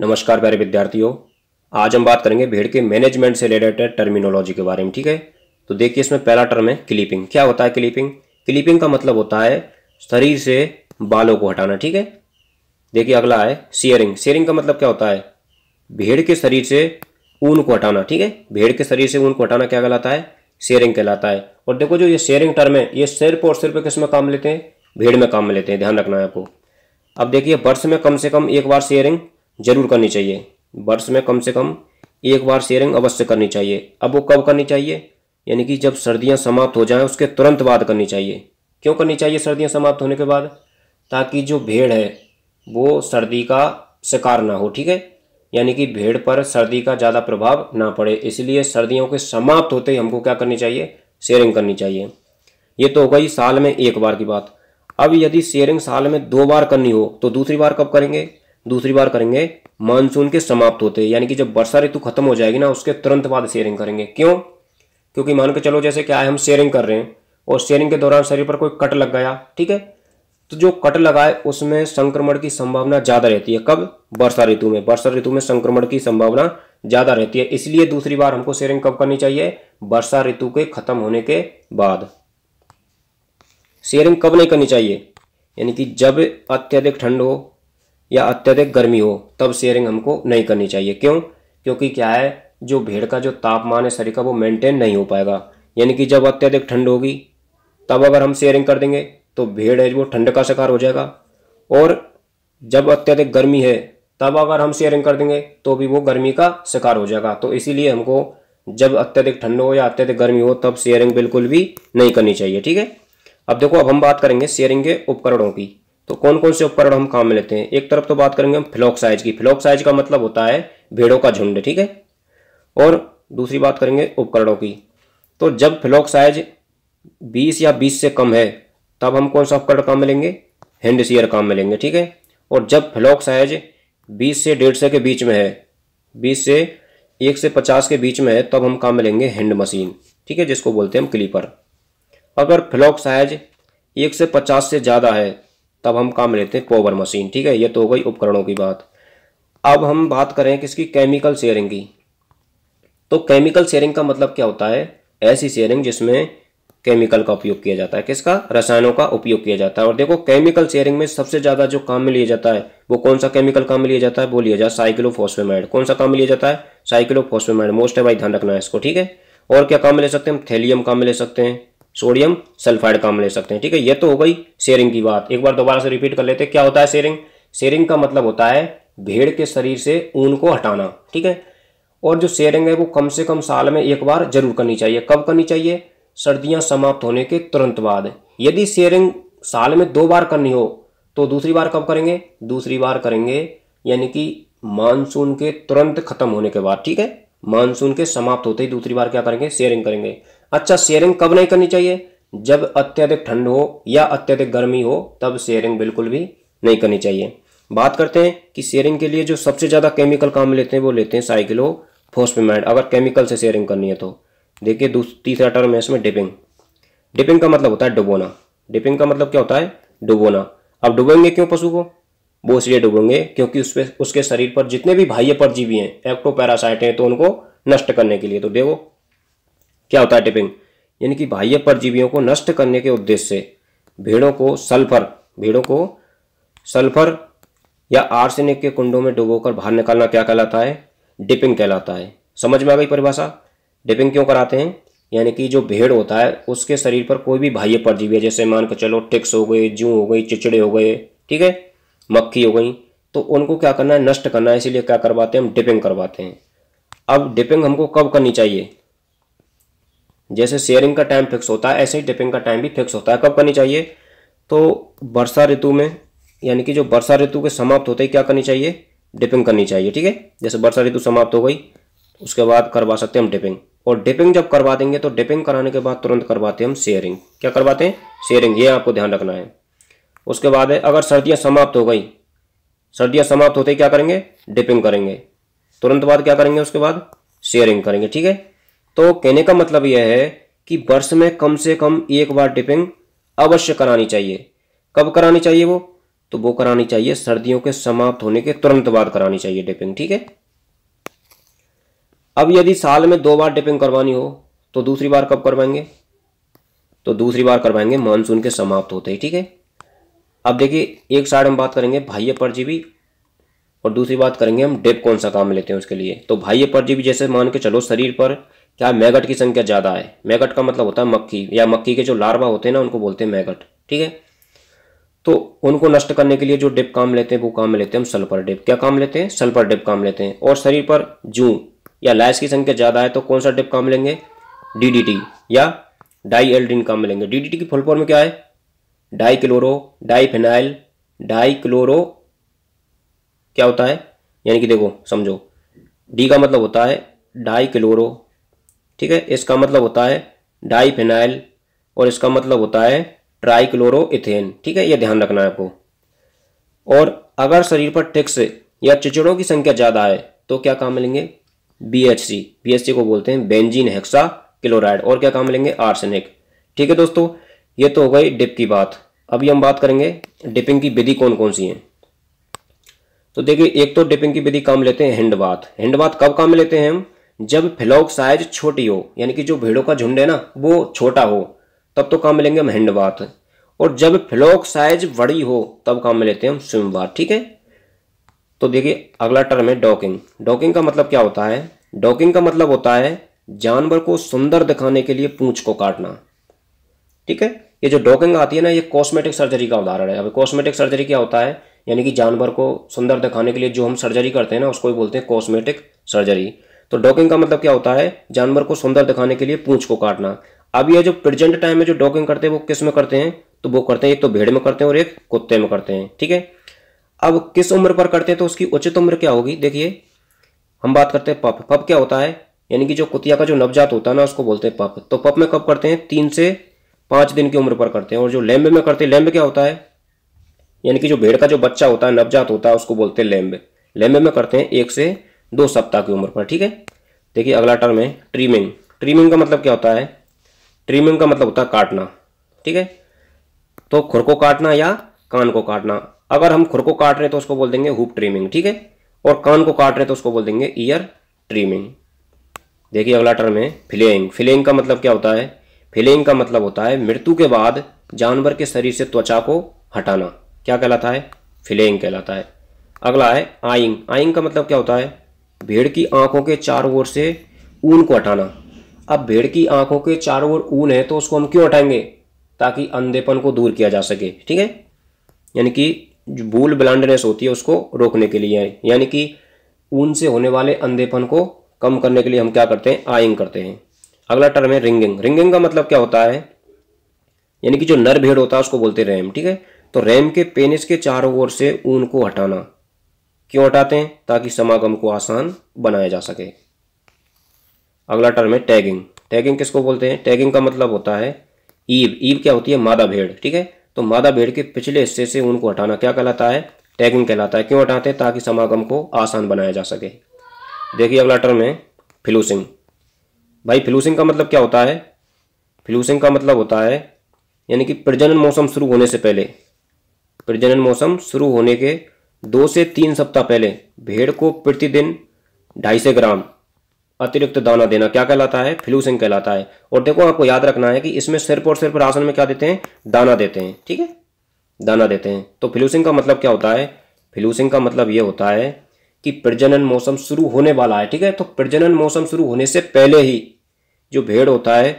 नमस्कार प्यारे विद्यार्थियों आज हम बात करेंगे भेड़ के मैनेजमेंट से रिलेटेड टर्मिनोलॉजी के बारे में ठीक है तो देखिए इसमें पहला टर्म है क्लिपिंग क्या होता है क्लिपिंग क्लिपिंग का मतलब होता है शरीर से बालों को हटाना ठीक है देखिए अगला है शेयरिंग शेयरिंग का मतलब क्या होता है भेड़ के शरीर से ऊन को हटाना ठीक है भेड़ के शरीर से ऊन को हटाना क्या कहलाता है शेयरिंग कहलाता है और देखो जो ये शेयरिंग टर्म है ये सिर्फ और सिर्फ किस में काम लेते हैं भेड़ में काम में लेते हैं ध्यान रखना है आपको अब देखिए वर्ष में कम से कम एक बार शेयरिंग जरूर करनी चाहिए वर्ष में कम से कम एक बार शेयरिंग अवश्य करनी चाहिए अब वो कब करनी चाहिए यानी कि जब सर्दियां समाप्त हो जाएं उसके तुरंत बाद करनी चाहिए क्यों करनी चाहिए सर्दियां समाप्त होने के बाद ताकि जो भेड़ है वो सर्दी का शिकार ना हो ठीक है यानी कि भेड़ पर सर्दी का ज़्यादा प्रभाव ना पड़े इसलिए सर्दियों के समाप्त होते ही हमको क्या करनी चाहिए शेयरिंग करनी चाहिए ये तो हो गई साल में एक बार की बात अब यदि शेयरिंग साल में दो बार करनी हो तो दूसरी बार कब करेंगे दूसरी बार करेंगे मानसून के समाप्त होते यानी कि जब वर्षा ऋतु खत्म हो जाएगी ना उसके तुरंत बाद शेयरिंग करेंगे क्यों क्योंकि मान के चलो जैसे क्या है हम शेयरिंग कर रहे हैं और शेयरिंग के दौरान शरीर पर कोई कट लग गया ठीक है तो जो कट लगाए उसमें संक्रमण की संभावना ज़्यादा रहती है कब वर्षा ऋतु में वर्षा ऋतु में संक्रमण की संभावना ज़्यादा रहती है इसलिए दूसरी बार हमको शेयरिंग कब करनी चाहिए वर्षा ऋतु के खत्म होने के बाद शेयरिंग कब नहीं करनी चाहिए यानी कि जब अत्यधिक ठंड हो या अत्यधिक गर्मी हो तब शेयरिंग हमको नहीं करनी चाहिए क्यों क्योंकि क्या है जो भेड़ का जो तापमान है शरीर का वो मेंटेन नहीं हो पाएगा यानी कि जब अत्यधिक ठंड होगी तब अगर हम शेयरिंग कर देंगे तो भेड़ है वो ठंड का शिकार हो जाएगा और जब अत्यधिक गर्मी है तब अगर हम शेयरिंग कर देंगे तो भी वो गर्मी का शिकार हो जाएगा तो इसीलिए हमको जब अत्यधिक ठंड हो या अत्यधिक गर्मी हो तब शेयरिंग बिल्कुल भी नहीं करनी चाहिए ठीक है अब देखो अब हम बात करेंगे शेयरिंग के उपकरणों की तो कौन कौन से उपकरण हम काम में लेते हैं एक तरफ तो बात करेंगे हम साइज की साइज का मतलब होता है भेड़ों का झुंड ठीक है और दूसरी बात करेंगे उपकरणों की तो जब साइज बीस या बीस से कम है तब हम कौन सा उपकरण काम में लेंगे हैंड सीयर काम में लेंगे ठीक है और जब फ्लॉक साइज बीस से डेढ़ सौ के बीच में है बीस से एक से पचास के बीच में है तब हम काम में लेंगे हैंड मशीन ठीक है जिसको बोलते हैं हम क्लीपर अगर फ्लॉक साइज एक से पचास से ज़्यादा है तब हम काम लेते हैं पोवर मशीन ठीक है ये तो हो गई उपकरणों की बात अब हम बात करें किसकी केमिकल शेयरिंग की तो केमिकल शेयरिंग का मतलब क्या होता है ऐसी शेयरिंग जिसमें केमिकल का उपयोग किया जाता है किसका रसायनों का उपयोग किया जाता है और देखो केमिकल शेयरिंग में सबसे ज़्यादा जो काम में लिया जाता है वो कौन सा केमिकल काम में लिया जाता है वो लिया जाता है साइक्लोफोस्फेमाइड कौन सा काम लिया जाता है साइक्लोफोस्फेमाइड मोस्ट है भाई ध्यान रखना है इसको ठीक है और क्या काम ले सकते हैं हम थैलियम काम में ले सकते हैं सोडियम सल्फाइड का हम ले सकते हैं ठीक है ये तो हो गई शेयरिंग की बात एक बार दोबारा से रिपीट कर लेते हैं क्या होता है शेयरिंग शेयरिंग का मतलब होता है भेड़ के शरीर से ऊन को हटाना ठीक है और जो शेयरिंग है वो कम से कम साल में एक बार जरूर करनी चाहिए कब करनी चाहिए सर्दियां समाप्त होने के तुरंत बाद यदि शेयरिंग साल में दो बार करनी हो तो दूसरी बार कब करेंगे दूसरी बार करेंगे यानी कि मानसून के तुरंत खत्म होने के बाद ठीक है मानसून के समाप्त होते ही दूसरी बार क्या करेंगे शेयरिंग करेंगे अच्छा शेयरिंग कब नहीं करनी चाहिए जब अत्यधिक ठंड हो या अत्यधिक गर्मी हो तब शेयरिंग बिल्कुल भी नहीं करनी चाहिए बात करते हैं कि शेयरिंग के लिए जो सबसे ज़्यादा केमिकल काम लेते हैं वो लेते हैं साइकिलो फोस्पेमाइड अगर केमिकल से शेयरिंग करनी है तो देखिए तीसरा टर्म है इसमें डिपिंग डिपिंग का मतलब होता है डुबोना डिपिंग का मतलब क्या होता है डुबोना अब डुबेंगे क्यों पशु को वो इसलिए डुबोंगे क्योंकि उस पर उसके शरीर पर जितने भी बाह्य परजीवी हैं एक्टो पैरासाइट हैं तो उनको नष्ट करने के लिए तो देखो क्या होता है टिपिंग यानी कि बाह्य परजीवियों को नष्ट करने के उद्देश्य से भेड़ों को सल्फर भेड़ों को सल्फर या आर्सेनिक के कुंडों में डुबोकर बाहर निकालना क्या कहलाता है डिपिंग कहलाता है समझ में आ गई परिभाषा डिपिंग क्यों कराते हैं यानी कि जो भेड़ होता है उसके शरीर पर कोई भी बाह्य परजीवी है जैसे मान के चलो टिक्स हो गए जू हो गई चिचड़े हो गए ठीक है मक्खी हो गई तो उनको क्या करना है नष्ट करना है इसीलिए क्या करवाते हैं हम डिपिंग करवाते हैं अब डिपिंग हमको कब करनी चाहिए जैसे शेयरिंग का टाइम फिक्स होता है ऐसे ही डिपिंग का टाइम भी फिक्स होता है कब करनी चाहिए तो वर्षा ऋतु में यानी कि जो वर्षा ऋतु के समाप्त होते ही क्या करनी चाहिए डिपिंग करनी चाहिए ठीक है जैसे वर्षा ऋतु समाप्त हो गई उसके बाद करवा सकते हैं हम डिपिंग और डिपिंग जब करवा देंगे तो डिपिंग कराने के बाद तुरंत करवाते हैं हम शेयरिंग क्या करवाते हैं शेयरिंग ये आपको ध्यान रखना है उसके बाद है अगर सर्दियाँ समाप्त हो गई सर्दियाँ समाप्त होते ही क्या करेंगे डिपिंग करेंगे तुरंत बाद क्या करेंगे उसके बाद शेयरिंग करेंगे ठीक है तो कहने का मतलब यह है कि वर्ष में कम से कम एक बार डिपिंग अवश्य करानी चाहिए कब करानी चाहिए वो तो वो करानी चाहिए सर्दियों के समाप्त होने के तुरंत बाद करानी चाहिए डिपिंग ठीक है अब यदि साल में दो बार डिपिंग करवानी हो तो दूसरी बार कब करवाएंगे तो दूसरी बार करवाएंगे मानसून के समाप्त होते ही ठीक है अब देखिए एक साइड हम बात करेंगे बाह्य परजीवी और दूसरी बात करेंगे हम डिप कौन सा काम लेते हैं उसके लिए तो भाइय परजीवी जैसे मान के चलो शरीर पर क्या मैगट की संख्या ज़्यादा है मैगट का मतलब होता है मक्खी या मक्खी के जो लार्वा होते हैं ना उनको बोलते हैं मैगट ठीक है तो उनको नष्ट करने के लिए जो डिप काम लेते हैं वो काम लेते हैं हम सल्फर डिप क्या काम लेते हैं सल्फर डिप काम लेते हैं और शरीर पर जू या लैस की संख्या ज़्यादा है तो कौन सा डिप काम लेंगे डी या डाई एल्ड्रीन काम लेंगे डी की फुल फॉर्म क्या है dichloro diphenyl dichloro क्या होता है यानी कि देखो समझो डी का मतलब होता है डाई क्लोरो ठीक है इसका मतलब होता है डाईफिनाइल और इसका मतलब होता है ट्राइक्लोरो इथेन ठीक है यह ध्यान रखना है आपको और अगर शरीर पर टिक्स या चिचड़ों की संख्या ज़्यादा है तो क्या काम लेंगे B H C B H C को बोलते हैं बेंजीन हेक्सा क्लोराइड और क्या काम मिलेंगे आर्सेनिक ठीक है दोस्तों ये तो हो गई डिप की बात अभी हम बात करेंगे डिपिंग की विधि कौन कौन सी है तो देखिए एक तो डिपिंग की विधि काम लेते हैं हिंडवात हिंडवात कब काम लेते हैं हम जब फ्लॉक साइज छोटी हो यानी कि जो भेड़ों का झुंड है ना वो छोटा हो तब तो काम मिलेंगे हम हिंडवात और जब फ्लॉक साइज बड़ी हो तब काम में लेते हैं हम स्विमवात ठीक है तो देखिए अगला टर्म है डॉकिंग डॉकिंग का मतलब क्या होता है डॉकिंग का मतलब होता है जानवर को सुंदर दिखाने के लिए पूंछ को काटना ठीक है ये जो डॉकिंग आती है ना ये कॉस्मेटिक सर्जरी का उदाहरण है अब कॉस्मेटिक सर्जरी क्या होता है यानी कि जानवर को सुंदर दिखाने के लिए जो हम सर्जरी करते हैं ना उसको ही बोलते हैं कॉस्मेटिक सर्जरी तो डॉकिंग का मतलब क्या होता है जानवर को सुंदर दिखाने के लिए पूंछ को काटना अब यह जो प्रेजेंट टाइम में जो डॉकिंग करते हैं वो किस में करते हैं तो वो करते हैं एक तो भेड़ में करते हैं और एक कुत्ते में करते हैं ठीक है अब किस उम्र पर करते हैं तो उसकी उचित उम्र क्या होगी देखिए हम बात करते हैं पप पप क्या होता है यानी कि जो कुतिया का जो नवजात होता है ना उसको बोलते हैं पप तो पप में कब करते हैं तीन से पांच दिन की उम्र पर करते हैं और जो लैम्ब में करते हैं लैम्ब क्या होता है यानी कि जो भेड़ का जो बच्चा होता है नवजात होता है उसको बोलते हैं लैम्ब लैम्ब में करते हैं एक से दो सप्ताह की उम्र पर ठीक है देखिए अगला टर्म है ट्रीमिंग ट्रीमिंग का मतलब क्या होता है ट्रीमिंग का मतलब होता है काटना ठीक है तो खुर को काटना या कान को काटना अगर हम खुर को काट रहे तो उसको बोल देंगे हुप ट्रीमिंग ठीक है और कान को काट रहे तो उसको बोल देंगे ईयर ट्रीमिंग देखिए अगला टर्म है फिलेइंग फिलेइंग का मतलब क्या होता है फिलेइंग का मतलब होता है मृत्यु के बाद जानवर के शरीर से त्वचा को हटाना क्या कहलाता है फिलेइंग कहलाता है अगला है आइंग आइंग का मतलब क्या होता है भेड़ की आंखों के चारों ओर से ऊन को हटाना अब भेड़ की आंखों के चारों ओर ऊन है तो उसको हम क्यों हटाएंगे ताकि अंधेपन को दूर किया जा सके ठीक है यानी कि जो भूल ब्लाइंडनेस होती है उसको रोकने के लिए यानी कि ऊन से होने वाले अंधेपन को कम करने के लिए हम क्या करते हैं आइंग करते हैं अगला टर्म है रिंगिंग रिंगिंग का मतलब क्या होता है यानी कि जो नर भेड़ होता है उसको बोलते हैं रैम ठीक है तो रैम के पेनिस के चारों ओर से ऊन को हटाना क्यों हटाते हैं ताकि समागम को आसान बनाया जा सके अगला टर्म है टैगिंग टैगिंग किसको बोलते हैं टैगिंग का मतलब होता है ईव ईव क्या होती है मादा भेड़ ठीक है तो मादा भेड़ के पिछले हिस्से से उनको हटाना क्या कहलाता है टैगिंग कहलाता है क्यों हटाते हैं ताकि समागम को आसान बनाया जा सके देखिए अगला टर्म है फ्लूसिंग भाई फ्लूसिंग का मतलब क्या होता है फ्लूसिंग का मतलब होता है यानी कि प्रजनन मौसम शुरू होने से पहले प्रजनन मौसम शुरू होने के दो से तीन सप्ताह पहले भेड़ को प्रतिदिन ढाई सौ ग्राम अतिरिक्त दाना देना क्या कहलाता है फ्लूसिंग कहलाता है और देखो आपको याद रखना है कि इसमें सिर्फ और सिर्फ राशन में क्या देते हैं दाना देते हैं ठीक है दाना देते हैं तो फ्लूसिंग का मतलब क्या होता है फ्लूसिंग का मतलब यह होता है कि प्रजनन मौसम शुरू होने वाला है ठीक है तो प्रजनन मौसम शुरू होने से पहले ही जो भेड़ होता है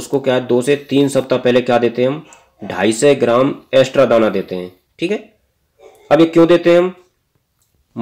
उसको क्या है दो से तीन सप्ताह पहले क्या देते हैं हम ढाई सौ ग्राम एक्स्ट्रा दाना देते हैं ठीक है अब ये क्यों देते हैं हम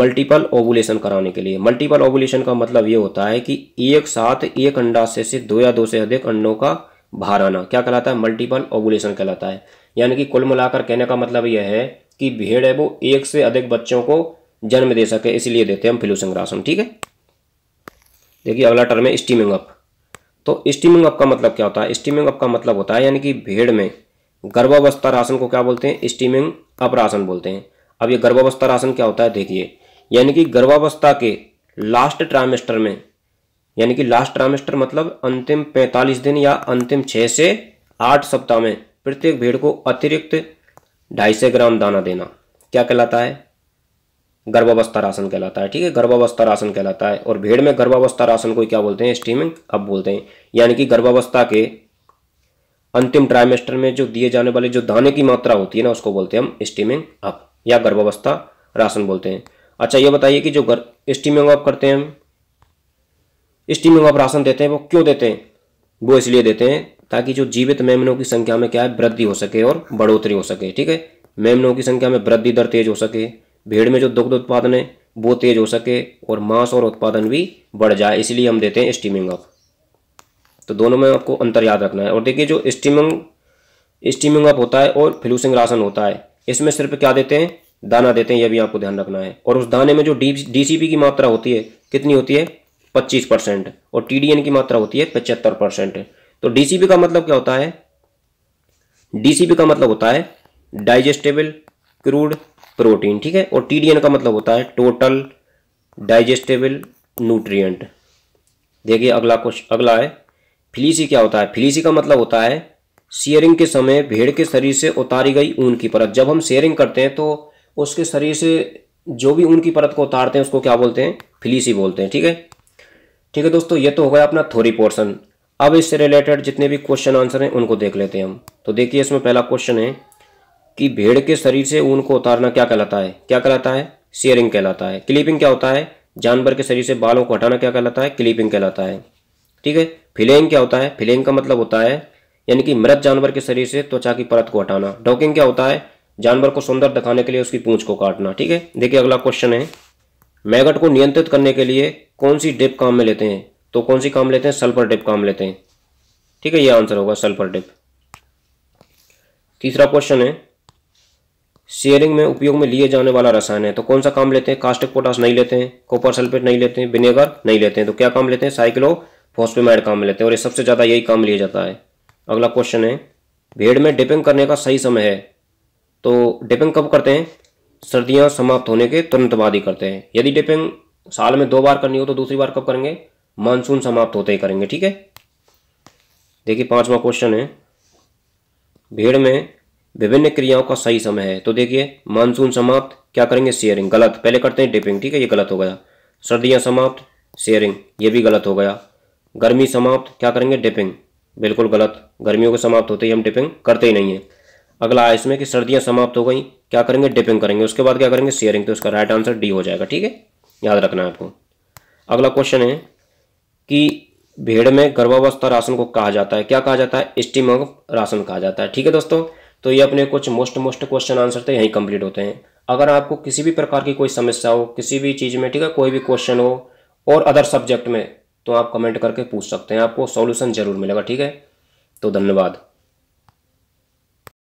मल्टीपल ओवुलेशन कराने के लिए मल्टीपल ओवुलेशन का मतलब ये होता है कि एक साथ एक अंडाशय से दो या दो से अधिक अंडों का बाहर आना क्या कहलाता है मल्टीपल ओवुलेशन कहलाता है यानी कि कुल मिलाकर कहने का मतलब यह है कि भेड़ है वो एक से अधिक बच्चों को जन्म दे सके इसलिए देते हैं हम फिलू संग्रासन ठीक है देखिए अगला टर्म है स्टीमिंग अप तो स्टीमिंग अप का मतलब क्या होता है स्टीमिंग अप का मतलब होता है यानी कि भेड़ में गर्भावस्था राशन को क्या बोलते हैं स्टीमिंग अप राशन बोलते हैं अब ये गर्भावस्था राशन क्या होता है देखिए यानी कि गर्भावस्था के लास्ट ट्राइमेस्टर में यानी कि लास्ट ट्राइमेस्टर मतलब अंतिम 45 दिन या अंतिम 6 से 8 सप्ताह में प्रत्येक भेड़ को अतिरिक्त ढाई सौ ग्राम दाना देना क्या कहलाता है गर्भावस्था राशन कहलाता है ठीक है गर्भावस्था राशन कहलाता है और भेड़ में गर्भावस्था राशन को क्या बोलते हैं स्टीमिंग अब बोलते हैं यानी कि गर्भावस्था के अंतिम ट्राइमेस्टर में जो दिए जाने वाले जो दाने की मात्रा होती है ना उसको बोलते हैं हम स्टीमिंग अप या गर्भावस्था राशन बोलते हैं अच्छा ये बताइए कि जो गर स्टीमिंग ऑफ करते हैं हम स्टीमिंग ऑफ राशन देते हैं वो क्यों देते हैं वो इसलिए देते हैं ताकि जो जीवित मेमनों की संख्या में क्या है वृद्धि हो सके और बढ़ोतरी हो सके ठीक है मेमनों की संख्या में वृद्धि दर तेज हो सके भेड़ में जो दुग्ध उत्पादन है वो तेज हो सके और मांस और उत्पादन भी बढ़ जाए इसलिए हम देते हैं स्टीमिंग अप तो दोनों में आपको अंतर याद रखना है और देखिए जो स्टीमिंग स्टीमिंग ऑफ होता है और फ्लूसिंग राशन होता है इसमें सिर्फ क्या देते हैं दाना देते हैं यह भी आपको ध्यान रखना है और उस दाने में जो डीसीपी की मात्रा होती है कितनी होती है पच्चीस परसेंट और टीडीएन की मात्रा होती है पचहत्तर परसेंट तो डीसीपी का मतलब क्या होता है डीसीपी का मतलब होता है डाइजेस्टेबल क्रूड प्रोटीन ठीक है और टीडीएन का मतलब होता है टोटल डाइजेस्टेबल न्यूट्रिय देखिए अगला क्वेश्चन अगला है फिलीसी क्या होता है फिलीसी का मतलब होता है शेयरिंग के समय भेड़ के शरीर से उतारी गई ऊन की परत जब हम शेयरिंग करते हैं तो उसके शरीर से जो भी ऊन की परत को उतारते हैं उसको क्या बोलते हैं फिलीसी बोलते हैं ठीक है ठीक है दोस्तों ये तो हो गया अपना थोरी पोर्सन अब इससे रिलेटेड जितने भी क्वेश्चन आंसर हैं उनको देख लेते हैं हम तो देखिए इसमें पहला क्वेश्चन है कि भेड़ के शरीर से ऊन को उतारना क्या कहलाता है क्या कहलाता है शेयरिंग कहलाता है क्लिपिंग क्या होता है जानवर के शरीर से बालों को हटाना क्या कहलाता है क्लिपिंग कहलाता है ठीक है फिलेंग क्या होता है फिलेंग का मतलब होता है यानी कि मृत जानवर के शरीर से त्वचा की परत को हटाना डॉकिंग क्या होता है जानवर को सुंदर दिखाने के लिए उसकी पूंछ को काटना ठीक है देखिए अगला क्वेश्चन है मैगट को नियंत्रित करने के लिए कौन सी डिप काम में लेते हैं तो कौन सी काम लेते हैं सल्फर डिप काम लेते हैं ठीक है ये आंसर होगा सल्फर डिप तीसरा क्वेश्चन है शेयरिंग में उपयोग में लिए जाने वाला रसायन है तो कौन सा काम लेते हैं कास्टिक पोटास नहीं लेते हैं कॉपर सल्फेट नहीं लेते हैं विनेगर नहीं लेते हैं तो क्या काम लेते हैं साइक्लो फोस्फेमाइड काम लेते हैं और ये सबसे ज़्यादा यही काम लिया जाता है अगला क्वेश्चन है भेड़ में डिपिंग करने का सही समय है तो डिपिंग कब करते हैं सर्दियां समाप्त होने के तुरंत बाद ही करते हैं यदि डिपिंग साल में दो बार करनी हो तो दूसरी बार कब करेंगे मानसून समाप्त होते ही करेंगे ठीक है देखिए पांचवा क्वेश्चन है भीड़ में विभिन्न क्रियाओं का सही समय है तो देखिए मानसून समाप्त क्या करेंगे शेयरिंग गलत पहले करते हैं डिपिंग ठीक है ये गलत हो गया सर्दियां समाप्त शेयरिंग ये भी गलत हो गया गर्मी समाप्त क्या करेंगे डिपिंग बिल्कुल गलत गर्मियों के समाप्त होते ही हम डिपिंग करते ही नहीं है अगला है इसमें कि सर्दियां समाप्त हो गई क्या करेंगे डिपिंग करेंगे उसके बाद क्या करेंगे शेयरिंग तो उसका राइट आंसर डी हो जाएगा ठीक है याद रखना है आपको अगला क्वेश्चन है कि भेड़ में गर्भावस्था राशन को कहा जाता है क्या कहा जाता है स्टीम राशन कहा जाता है ठीक है दोस्तों तो ये अपने कुछ मोस्ट मोस्ट क्वेश्चन आंसर थे यहीं कंप्लीट होते हैं अगर आपको किसी भी प्रकार की कोई समस्या हो किसी भी चीज़ में ठीक है कोई भी क्वेश्चन हो और अदर सब्जेक्ट में तो आप कमेंट करके पूछ सकते हैं आपको सॉल्यूशन ज़रूर मिलेगा ठीक है तो धन्यवाद